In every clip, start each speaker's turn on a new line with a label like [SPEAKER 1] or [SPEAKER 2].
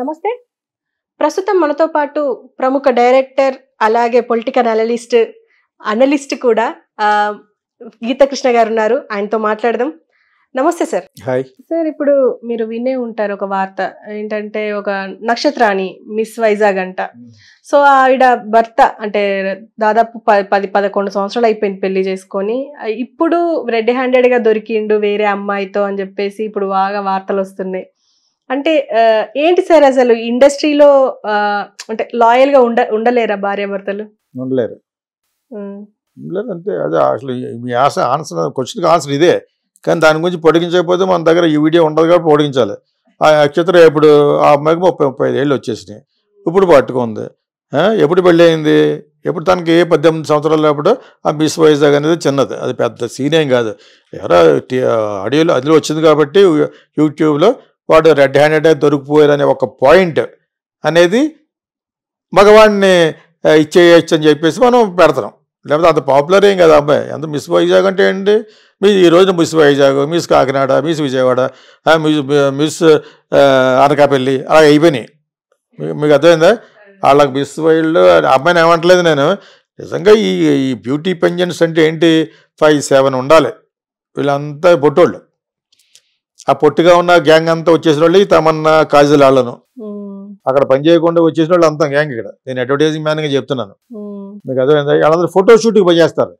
[SPEAKER 1] నమస్తే ప్రస్తుతం మనతో పాటు ప్రముఖ డైరెక్టర్ అలాగే పొలిటికల్ అనలిస్ట్ అనలిస్ట్ కూడా గీతకృష్ణ గారు ఉన్నారు ఆయనతో మాట్లాడదాం నమస్తే సార్ హాయ్ సార్ ఇప్పుడు మీరు వినే ఉంటారు ఒక వార్త ఏంటంటే ఒక నక్షత్రాని మిస్ వైజాగ్ అంట సో ఆవిడ భర్త అంటే దాదాపు పది పదకొండు సంవత్సరాలు అయిపోయింది పెళ్లి చేసుకొని ఇప్పుడు రెడ్ హ్యాండెడ్ గా దొరికిండు వేరే అమ్మాయితో అని చెప్పేసి ఇప్పుడు బాగా వార్తలు వస్తున్నాయి అంటే ఏంటి సార్ అసలు ఇండస్ట్రీలో అంటే లాయల్ గా ఉండ ఉండలేరా భార్యాభర్తలు ఉండలేరు ఉండలేరు అంటే అదే అసలు మీ ఆశ ఆన్సర్ క్వశ్చన్కి ఆన్సర్ ఇదే కానీ దాని గురించి పొడిగించకపోతే మన దగ్గర ఈ వీడియో ఉండదు కాబట్టి పొడిగించాలి ఆ నక్షత్ర ఇప్పుడు ఆ అమ్మాయికి ముప్పై ముప్పై ఏళ్ళు వచ్చేసినాయి ఇప్పుడు పట్టుకుంది ఎప్పుడు పెళ్ళి అయింది ఎప్పుడు తనకి ఏ పద్దెనిమిది సంవత్సరాలు లేపుడు ఆ మిస్ వైజ్ అనేది చిన్నది అది పెద్ద సీన్ ఏం కాదు ఎవరో ఆడియోలో అదిలో వచ్చింది కాబట్టి యూట్యూబ్లో వాడు రెడ్ హ్యాండెడే దొరికిపోయారనే ఒక పాయింట్ అనేది మగవాడిని ఇచ్చేయచ్చు అని చెప్పేసి మనం పెడతాం లేకపోతే అంత పాపులర్ ఏం కదా అబ్బాయి ఎంత మిస్ వైజాగ్ అంటే ఏంటి మీ ఈ రోజున miss Vizag miss Kakinada miss Vijayawada miss miss Anakapalli అలా అయిపోయినాయి మీకు అర్థమైందా వాళ్ళకి మిస్ వైల్డ్ అమ్మాయిని ఏమంటలేదు నేను నిజంగా ఈ ఈ బ్యూటీ పెంజన్స్ అంటే ఏంటి ఫైవ్ సెవెన్ ఉండాలి వీళ్ళంతా పొట్టోళ్ళు ఆ పొట్టిగా ఉన్న గ్యాంగ్ అంతా వచ్చేసిన వాళ్ళు తమన్నా కాజల్ వాళ్ళను అక్కడ పని చేయకుండా వచ్చేసిన వాళ్ళు అంతా గ్యాంగ్ ఇక్కడ నేను అడ్వర్టైజింగ్ మ్యాన్ గా చెప్తున్నాను మీకు అదే వాళ్ళందరూ ఫోటో షూట్కి పని చేస్తారు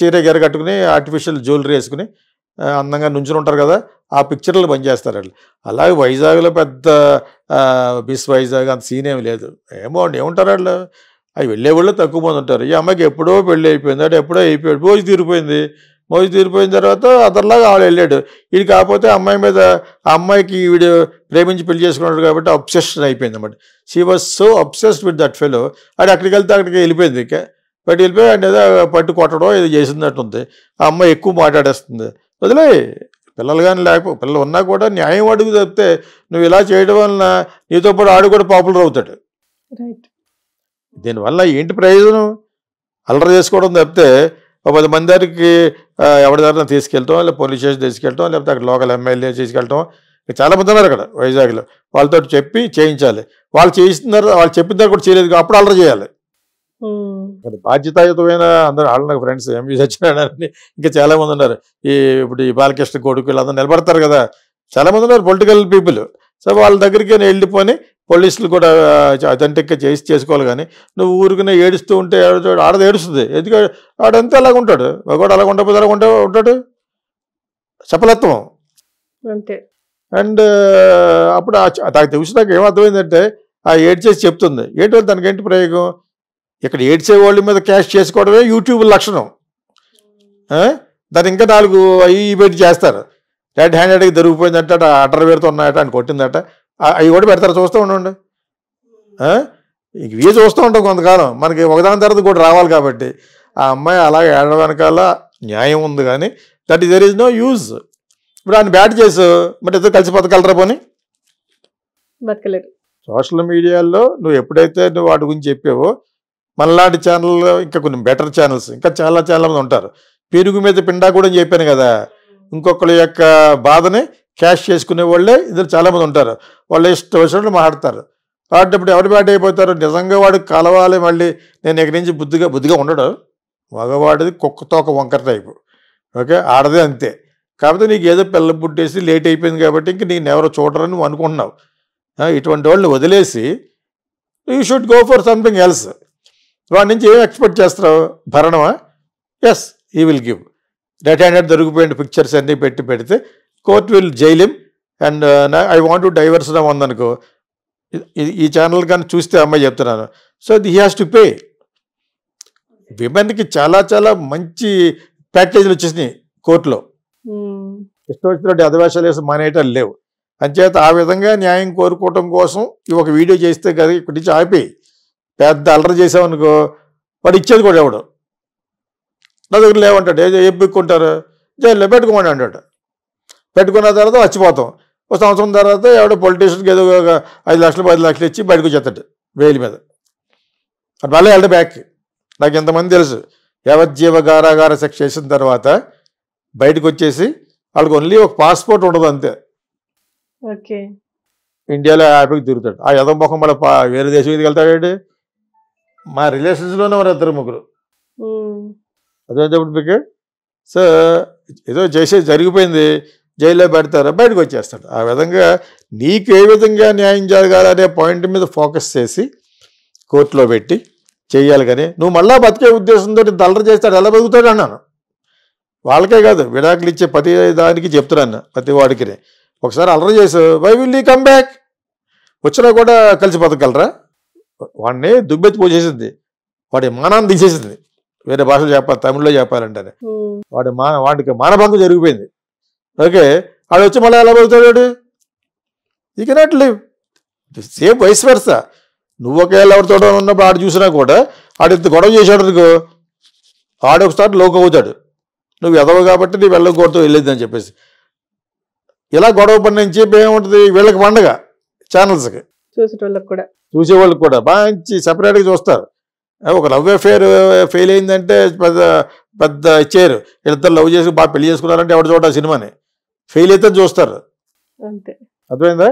[SPEAKER 1] చీర గెర కట్టుకుని ఆర్టిఫిషియల్ జ్యువెలరీ వేసుకుని అందంగా నుంచుని ఉంటారు కదా ఆ పిక్చర్లు పనిచేస్తారు వాళ్ళు అలాగే వైజాగ్లో పెద్ద మిస్ వైజాగ్ అంత సీన్ ఏమి లేదు ఏమో ఏముంటారు వాళ్ళు అవి వెళ్ళే వాళ్ళు తక్కువ మంది ఉంటారు ఈ అమ్మాయికి ఎప్పుడో పెళ్ళి అయిపోయింది అంటే ఎప్పుడో అయిపోయాడు పోయి తీరిపోయింది మోజు తీరిపోయిన తర్వాత అతనిలాగా ఆవిడ వెళ్ళాడు ఇది కాకపోతే అమ్మాయి మీద ఆ అమ్మాయికి వీడు ప్రేమించి పెళ్లి చేసుకున్నాడు కాబట్టి అబ్సెషన్ అయిపోయింది అనమాట she was so obsessed with that fellow అది అక్కడికి వెళ్తే అక్కడికి వెళ్ళిపోయింది ఇక బట్ వెళ్ళిపోయి ఆయన ఏదో పట్టు కొట్టడం ఇది చేసినట్టుంది ఆ అమ్మాయి ఎక్కువ మాట్లాడేస్తుంది వదిలే పిల్లలు కానీ లేకపో పిల్లలు ఉన్నా కూడా న్యాయం అడుగు తప్పితే నువ్వు ఇలా చేయడం వలన నీతో పాటు ఆడు కూడా పాపులర్ అవుతాడు దీనివల్ల ఏంటి ప్రయోజనం అల్లరి చేసుకోవడం తప్పితే ఒక పది మంది దగ్గరికి ఎవరి దగ్గర తీసుకెళ్తాం లేదా పోలీస్ స్టేషన్ తీసుకెళ్తాం లేకపోతే అక్కడ లోకల్ ఎమ్మెల్యే తీసుకెళ్తాం చాలా మంది ఉన్నారు అక్కడ వైజాగ్లో వాళ్ళతో చెప్పి చేయించాలి వాళ్ళు చేయిస్తున్నారు వాళ్ళు చెప్పిన దగ్గర కూడా చేయలేదు అప్పుడు ఆర్డర్ చేయాలి అది బాధ్యతాయుతమైన అందరూ వాళ్ళు నాకు ఫ్రెండ్స్ ఎంపీ సత్యనారాయణ ఇంకా చాలా మంది ఉన్నారు ఈ ఇప్పుడు ఈ బాలకృష్ణ కొడుకు వీళ్ళందరూ నిలబడతారు కదా చాలా మంది ఉన్నారు పొలిటికల్ పీపుల్ సో వాళ్ళ దగ్గరికి వెళ్ళిపోయి పోలీసులు కూడా అథెంటిక్గా చేసి చేసుకోవాలి కానీ నువ్వు ఊరికనే ఏడుస్తూ ఉంటే ఆడది ఏడుస్తుంది ఎందుకంటే ఆడంతా అలాగ ఉంటాడు మగవాడు అలాగ ఉండకపోతే అలాగ ఉంటా ఉంటాడు సఫలత్వం అంతే అండ్ అప్పుడు నాకు తెలిసి నాకు ఏమర్థమైందంటే ఆ ఏడ్చేసి చెప్తుంది ఏంటి దానికి ఏంటి ప్రయోగం ఇక్కడ ఏడ్చే వాళ్ళ మీద క్యాష్ చేసుకోవడమే యూట్యూబ్ లక్షణం దాని ఇంకా నాలుగు అవి పెట్టి చేస్తారు రెడ్ హ్యాండెడ్కి దొరికిపోయిందంటే అడ్డర్ పేరుతో ఉన్నాయట అని కొట్టిందట అవి కూడా పెడతారు చూస్తూ ఉండండి ఇవి చూస్తూ ఉంటాం కొంతకాలం మనకి ఒకదాని తర్వాత కూడా రావాలి కాబట్టి ఆ అమ్మాయి అలాగే ఏడవ వెనకాల న్యాయం ఉంది కానీ that there is no use ఇప్పుడు ఆయన బ్యాట్ చేసు మరి ఇద్దరు కలిసి బతకలరా పోనీ బతకలేదు సోషల్ మీడియాలో నువ్వు ఎప్పుడైతే నువ్వు వాటి గురించి చెప్పావో మనలాంటి ఛానల్లో ఇంకా కొన్ని బెటర్ ఛానల్స్ ఇంకా చాలా ఛానల్ ఉంటారు పెరుగు మీద పిండా కూడా చెప్పాను కదా ఇంకొకరి యొక్క బాధని క్యాష్ చేసుకునే వాళ్ళే ఇద్దరు చాలామంది ఉంటారు వాళ్ళు ఇష్టం వచ్చినట్లు మాట్లాడతారు ఆడినప్పుడు ఎవరు బ్యాట్ అయిపోతారు నిజంగా వాడు కలవాలి మళ్ళీ నేను ఎక్కడి నుంచి బుద్ధిగా బుద్ధిగా ఉండడు మగవాడిది కుక్కతో ఒక వంకర టైపు ఓకే ఆడదే అంతే కాకపోతే నీకు ఏదో పిల్ల పుట్టేసి లేట్ అయిపోయింది కాబట్టి ఇంక నేను ఎవరో చూడరని నువ్వు అనుకుంటున్నావు ఇటువంటి వాళ్ళని వదిలేసి you should go for something else వాడి నుంచి ఏం ఎక్స్పెక్ట్ చేస్తావు భరణమా yes he will give red handed దొరికిపోయిన పిక్చర్స్ అన్నీ పెట్టి పెడితే court will jail and I want to divorce ఉందనుకో ఈ ఛానల్ కానీ చూస్తే అమ్మాయి చెప్తున్నాను so the has to pay విమెన్కి చాలా చాలా మంచి ప్యాకేజీలు వచ్చేసినాయి కోర్టులో hmm. ఇష్టం వచ్చినట్టు అధివేశాలు వేసి మానేయటం లేవు అంచేత ఆ విధంగా న్యాయం కోరుకోవటం కోసం ఈ ఒక వీడియో చేస్తే కదా ఇక్కడి నుంచి ఆపి పెద్ద అల్లరి చేసామనుకో వాడు ఇచ్చేది కూడా ఎవడు నా దగ్గర లేవంటాడు ఏ పెట్టుకుంటారు జైల్లో పెట్టుకోమని అంటాడు పెట్టుకున్న తర్వాత వచ్చిపోతాం ఒక సంవత్సరం తర్వాత ఎవడో పొలిటీషియన్కి ఏదో ఐదు లక్షలు పది లక్షలు ఇచ్చి బయటకు వచ్చేస్తాడు వేలి మీద అటు మళ్ళీ వెళ్ళడం బ్యాక్ నాకు ఇంతమంది తెలుసు యావజ్జీవ గారాగార శిక్ష చేసిన తర్వాత బయటకు వచ్చేసి వాళ్ళకి ఓన్లీ ఒక పాస్పోర్ట్ ఉండదు అంతే ఓకే ఇండియాలో యాపికి తిరుగుతాడు ఆ యదం ముఖం మళ్ళీ వేరే దేశం వెళ్తాడు మా రిలేషన్స్లోనే ఉన్నారు ఇద్దరు ముగ్గురు అదే చెప్పండి మీకు సో ఏదో చేసేది జరిగిపోయింది జైల్లో పెడతారు బయటకు వచ్చేస్తాడు ఆ విధంగా నీకు ఏ విధంగా న్యాయం అనే పాయింట్ మీద ఫోకస్ చేసి కోర్టులో పెట్టి చేయాలి కానీ నువ్వు మళ్ళా బతికే ఉద్దేశంతో దళర చేస్తాడు ఎలా బతుకుతాడు అన్నాను వాళ్ళకే కాదు విడాకులు ఇచ్చే ప్రతి దానికి చెప్తున్నాను ప్రతి వాడికి ఒకసారి అల్లరి చేసావు why will you come back వచ్చినా కూడా కలిసి బతకగలరా వాడిని దుబ్బెత్తి పోసేసింది వాడి మానాన్ని తీసేసింది వేరే భాషలో చెప్పాలి తమిళ్లో చెప్పాలంటే వాడి మా వాడికి మానభంగం జరిగిపోయింది ఓకే ఆడు వచ్చి మళ్ళీ ఎలా బతుకుతాడు ఈ కెనాట్ లివ్ సేమ్ వయసు వరుస నువ్వు ఒకవేళ ఎవరితో ఉన్నప్పుడు ఆడు చూసినా కూడా ఆడు ఇంత గొడవ చేశాడు నీకు ఆడు ఒకసారి లోకి అవుతాడు నువ్వు ఎదవు కాబట్టి నీ వెళ్ళకూడదు వెళ్ళేది అని చెప్పేసి ఇలా గొడవ పని నుంచి ఏముంటుంది వీళ్ళకి పండగ ఛానల్స్కి చూసేవాళ్ళకి కూడా చూసేవాళ్ళకి కూడా మంచి సపరేట్గా చూస్తారు ఒక లవ్ అఫేర్ ఫెయిల్ అయిందంటే పెద్ద పెద్ద ఇచ్చారు వీళ్ళిద్దరు లవ్ చేసుకుని బాగా పెళ్లి చేసుకున్నారంటే ఎవరు చూడ సినిమాని ఫెయిల్ అయితే చూస్తారు అర్థమైందా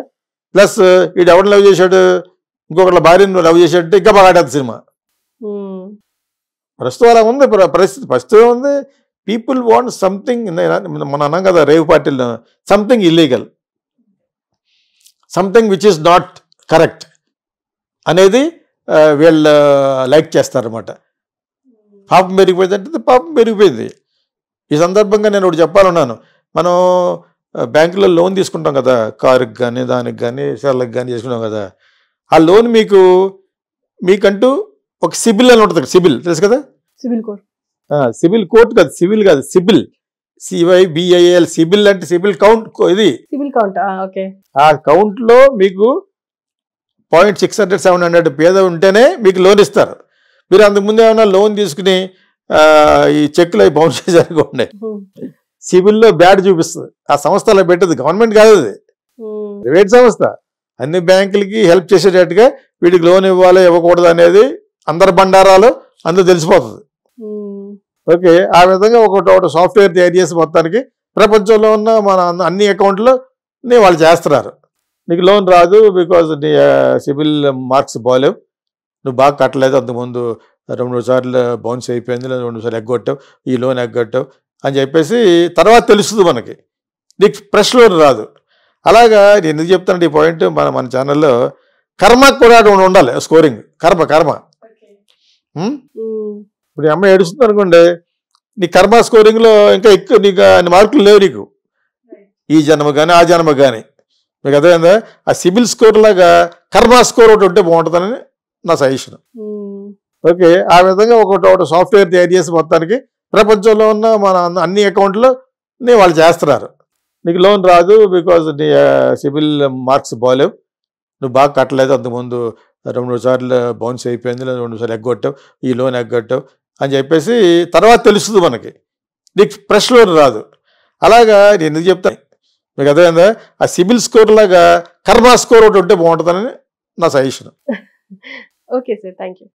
[SPEAKER 1] ప్లస్ వీడు ఎవరిని లవ్ చేశాడు ఇంకొకళ్ళ భార్యను లవ్ చేసేటట్టు ఇంకా బాగా సినిమా ప్రస్తుతం అలా ఉంది పరిస్థితి ప్రస్తుతం ఉంది పీపుల్ వాంట్ సంథింగ్ మన అన్నాం కదా rave party something illegal something which is not correct అనేది వీళ్ళు లైక్ చేస్తారన్నమాట పాపం పెరిగిపోయింది అంటే పాపం పెరిగిపోయింది ఈ సందర్భంగా నేను ఒకటి చెప్పాలన్నాను మనం బ్యాంకులో లోన్ తీసుకుంటాం కదా కారుకి కానీ దానికి కానీ షర్లకు కానీ చేసుకుంటాం కదా ఆ లోన్ మీకు మీకంటూ ఒక సిబిల్ అని ఉంటుంది సిబిల్ తెలుసు కదా సిబిల్ కోర్ట్ సిబిల్ కోర్టు కాదు సివిల్ కాదు సిబిల్ సివై బిఐఎల్ సిబిల్ అంటే సిబిల్ కౌంట్ ఇది సిబిల్ కౌంట్ ఓకే ఆ కౌంట్ లో మీకు point six hundred seven hundred పేద ఉంటేనే మీకు లోన్ ఇస్తారు మీరు అంతకుముందు ఏమైనా లోన్ తీసుకుని ఈ చెక్కులు అవి బౌన్స్ చేశారనుకోండి సివిల్లో బ్యాడ్ చూపిస్తుంది ఆ సంస్థలో పెట్టదు గవర్నమెంట్ కాదు అది ప్రైవేట్ సంస్థ అన్ని బ్యాంకులకి హెల్ప్ చేసేటట్టుగా వీటికి లోన్ ఇవ్వాలి ఇవ్వకూడదు అనేది అందరి బండారాలు అందరు తెలిసిపోతుంది ఓకే ఆ విధంగా ఒకటి ఒకటి సాఫ్ట్వేర్ తయారు చేసి మొత్తానికి ప్రపంచంలో ఉన్న మన అన్ని అకౌంట్లు వాళ్ళు చేస్తున్నారు నీకు లోన్ రాదు బికాజ్ నీ సిబిల్ మార్క్స్ బాగాలేవు నువ్వు బాగా కట్టలేదు అంతకుముందు రెండు మూడు సార్లు బౌన్స్ అయిపోయింది రెండు సార్లు ఎగ్గొట్టావు ఈ లోన్ ఎగ్గొట్టావు అని చెప్పేసి తర్వాత తెలుస్తుంది మనకి నీకు ప్రెస్లో రాదు అలాగా నేను ఎందుకు చెప్తానంటే ఈ పాయింట్ మన మన ఛానల్లో కర్మ కూడా ఉండాలి స్కోరింగ్ కర్మ కర్మ ఇప్పుడు ఈ అమ్మాయి ఏడుస్తుంది అనుకోండి నీ కర్మ స్కోరింగ్లో ఇంకా ఎక్కువ నీకు అన్ని మార్కులు లేవు నీకు ఈ జన్మ కానీ ఆ జన్మ కానీ మీకు అర్థమైందా ఆ సిబిల్ స్కోర్ లాగా కర్మ స్కోర్ ఒకటి ఉంటే బాగుంటుందని నా సజెషన్ ఓకే ఆ విధంగా ఒకటి ఒకటి సాఫ్ట్వేర్ తయారు చేసి మొత్తానికి ప్రపంచంలో ఉన్న మన అన్ని అకౌంట్లో నీ వాళ్ళు చేస్తున్నారు నీకు లోన్ రాదు బికాజ్ నీ సిబిల్ మార్క్స్ బాగాలేవు నువ్వు బాగా కట్టలేదు అంతకుముందు రెండు సార్లు బౌన్స్ అయిపోయింది లేదా రెండు సార్లు ఎగ్గొట్టావు ఈ లోన్ ఎగ్గొట్టావు అని చెప్పేసి తర్వాత తెలుస్తుంది మనకి నీకు ఫ్రెష్ లోన్ రాదు అలాగా నేను ఎందుకు చెప్తాను మీకు అర్థమైందా ఆ సిబిల్ స్కోర్ లాగా కర్మా స్కోర్ ఒకటి ఉంటే బాగుంటుందని నా suggestion okay sir thank you